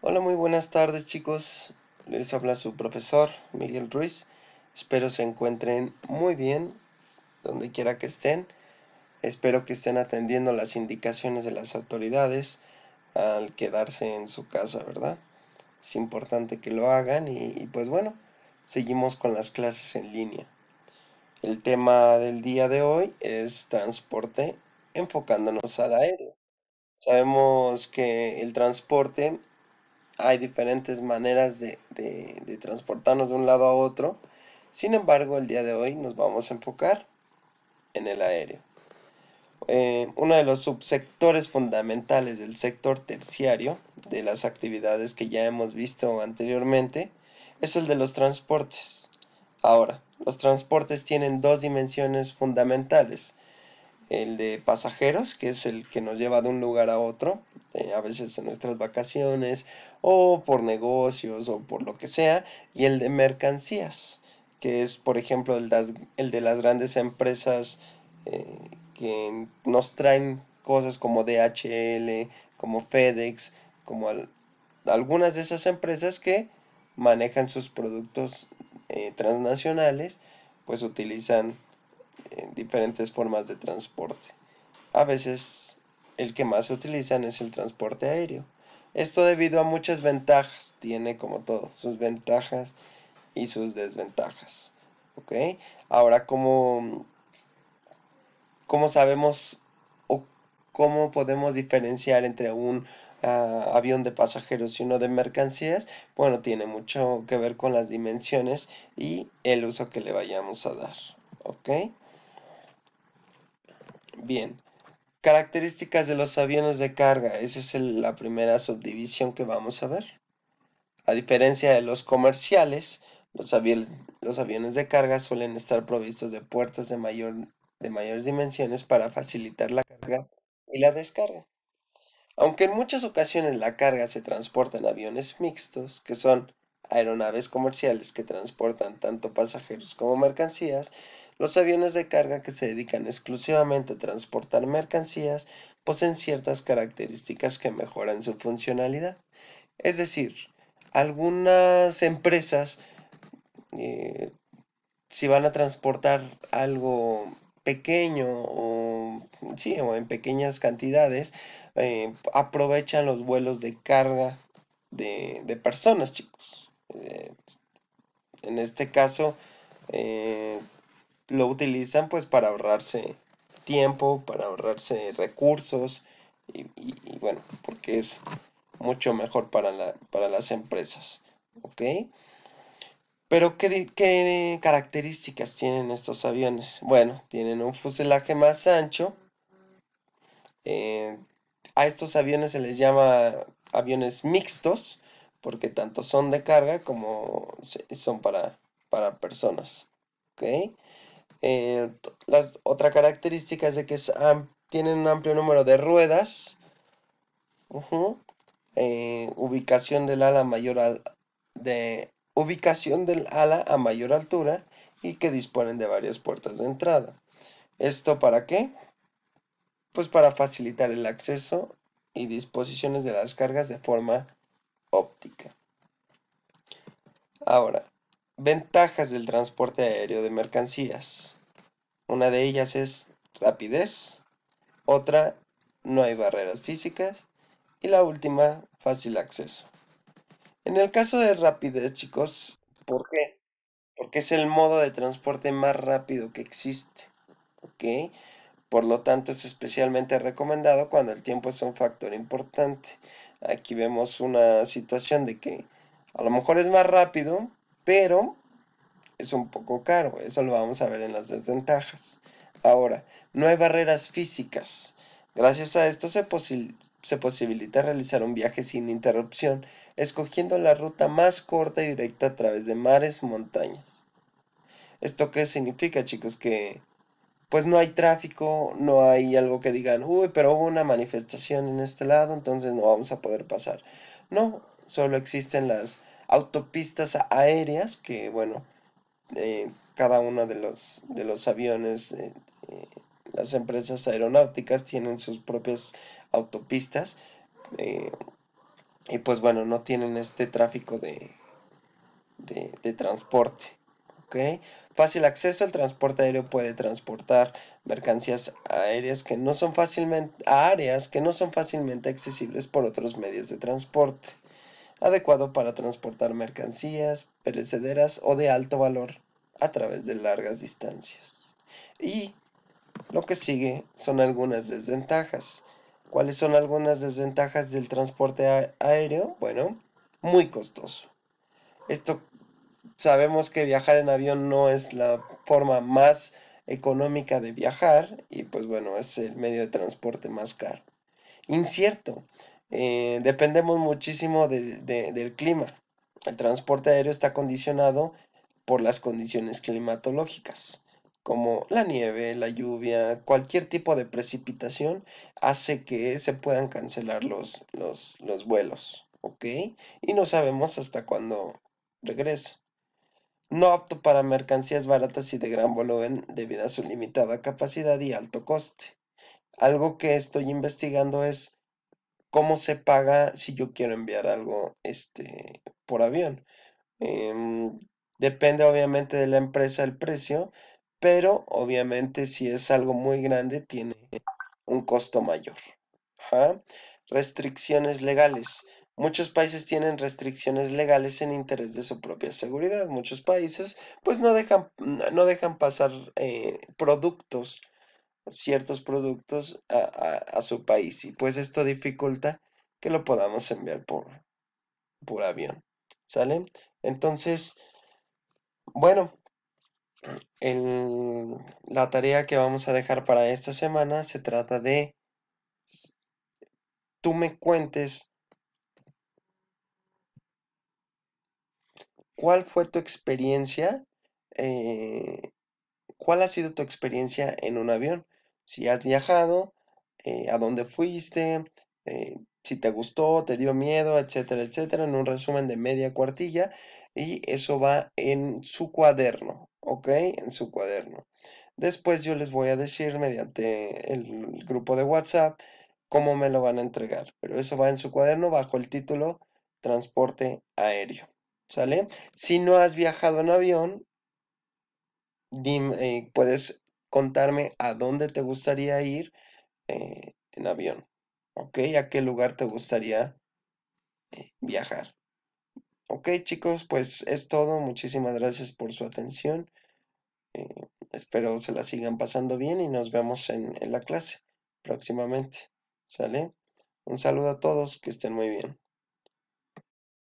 Hola, muy buenas tardes chicos. Les habla su profesor Miguel Ruiz. Espero se encuentren muy bien donde quiera que estén. Espero que estén atendiendo las indicaciones de las autoridades al quedarse en su casa, ¿verdad? Es importante que lo hagan y, pues bueno, seguimos con las clases en línea. El tema del día de hoy es transporte enfocándonos al aéreo. Sabemos que el transporte hay diferentes maneras de, transportarnos de un lado a otro. Sin embargo, el día de hoy nos vamos a enfocar en el aéreo. Eh, uno de los subsectores fundamentales del sector terciario, de las actividades que ya hemos visto anteriormente, es el de los transportes. Ahora, los transportes tienen dos dimensiones fundamentales el de pasajeros, que es el que nos lleva de un lugar a otro, eh, a veces en nuestras vacaciones o por negocios o por lo que sea, y el de mercancías, que es por ejemplo el, de las grandes empresas eh, que nos traen cosas como DHL, como FedEx, como algunas de esas empresas que manejan sus productos eh, transnacionales, pues utilizan diferentes formas de transporte. A veces el que más se utilizan es el transporte aéreo. Esto debido a muchas ventajas, tiene como todo, sus ventajas y sus desventajas. ¿Ok? Ahora, como cómo sabemos o cómo podemos diferenciar entre un ah, avión de pasajeros y uno de mercancías? Bueno, tiene mucho que ver con las dimensiones y el uso que le vayamos a dar. ¿Ok? Bien, características de los aviones de carga. Esa es la primera subdivisión que vamos a ver. A diferencia de los comerciales, los aviones, de carga suelen estar provistos de puertas mayor, de mayores dimensiones para facilitar la carga y la descarga. Aunque en muchas ocasiones la carga se transporta en aviones mixtos, que son aeronaves comerciales que transportan tanto pasajeros como mercancías, los aviones de carga que se dedican exclusivamente a transportar mercancías poseen ciertas características que mejoran su funcionalidad. Es decir, algunas empresas, eh, si van a transportar algo pequeño o, en pequeñas cantidades, eh, aprovechan los vuelos de carga de, personas, chicos. Eh, en este caso, lo utilizan pues para ahorrarse tiempo, para ahorrarse recursos y, bueno, porque es mucho mejor para, las empresas. ¿Ok? Pero ¿qué, características tienen estos aviones? Bueno, tienen un fuselaje más ancho. Eh, a estos aviones se les llama aviones mixtos porque tanto son de carga como son para, para personas. ¿ok? Eh, las, otra característica es de que tienen un amplio número de ruedas. Eh, ubicación del ala mayor de ubicación del ala a mayor altura y que disponen de varias puertas de entrada. ¿Esto para qué? Pues para facilitar el acceso y disposiciones de las cargas de forma óptica. Ahora, Ventajas del transporte aéreo de mercancías. Una de ellas es rapidez, otra no hay barreras físicas y la última fácil acceso. En el caso de rapidez, chicos, ¿por qué? Porque es el modo de transporte más rápido que existe, ¿ok? Por lo tanto, es especialmente recomendado cuando el tiempo es un factor importante. Aquí vemos una situación de que a lo mejor es más rápido, pero es un poco caro, eso lo vamos a ver en las desventajas. Ahora, no hay barreras físicas. Gracias a esto se, se posibilita realizar un viaje sin interrupción, escogiendo la ruta más corta y directa a través de mares, montañas. ¿Esto qué significa, chicos? Que pues no hay tráfico, no hay algo que digan, uy, pero hubo una manifestación en este lado, entonces no vamos a poder pasar. No, solo existen las autopistas aéreas que, bueno, eh, cada uno de los, de los aviones, eh, eh, las empresas aeronáuticas tienen sus propias autopistas y pues bueno, no tienen este tráfico de, transporte. ¿okay? Fácil acceso al transporte aéreo puede transportar mercancías aéreas que no son fácilmente, áreas que no son fácilmente accesibles por otros medios de transporte adecuado para transportar mercancías perecederas o de alto valor a través de largas distancias. Y lo que sigue son algunas desventajas. ¿Cuáles son algunas desventajas del transporte aéreo? Bueno, muy costoso. Esto sabemos que viajar en avión no es la forma más económica de viajar y pues bueno, es el medio de transporte más caro. Incierto. Eh, dependemos muchísimo del clima. El transporte aéreo está condicionado por las condiciones climatológicas, como la nieve, la lluvia, cualquier tipo de precipitación hace que se puedan cancelar los, los, vuelos, ¿ok? Y no sabemos hasta cuándo regresa. No apto para mercancías baratas y de gran volumen debido a su limitada capacidad y alto coste. Algo que estoy investigando es cómo se paga si yo quiero enviar algo este, por avión. Em, depende obviamente de la empresa el precio, pero obviamente si es algo muy grande tiene un costo mayor. Restricciones legales. Muchos países tienen restricciones legales en interés de su propia seguridad. Muchos países pues no dejan, no dejan pasar eh, productos ciertos productos a, su país y pues esto dificulta que lo podamos enviar por, por avión. ¿Sale? Entonces, bueno, la tarea que vamos a dejar para esta semana se trata de tú me cuentes cuál fue tu experiencia, eh, cuál ha sido tu experiencia en un avión si has viajado, eh, a dónde fuiste, eh, si te gustó, te dio miedo, etcétera, etcétera, en un resumen de media cuartilla y eso va en su cuaderno, ¿ok? En su cuaderno. Después yo les voy a decir mediante el grupo de WhatsApp cómo me lo van a entregar, pero eso va en su cuaderno bajo el título transporte aéreo, ¿sale? Si no has viajado en avión, eh, puedes contarme a dónde te gustaría ir eh, en avión, ¿ok? ¿A qué lugar te gustaría eh, viajar? Ok, chicos, pues es todo. Muchísimas gracias por su atención. Eh, espero se la sigan pasando bien y nos vemos en, en la clase próximamente. ¿Sale? Un saludo a todos, que estén muy bien.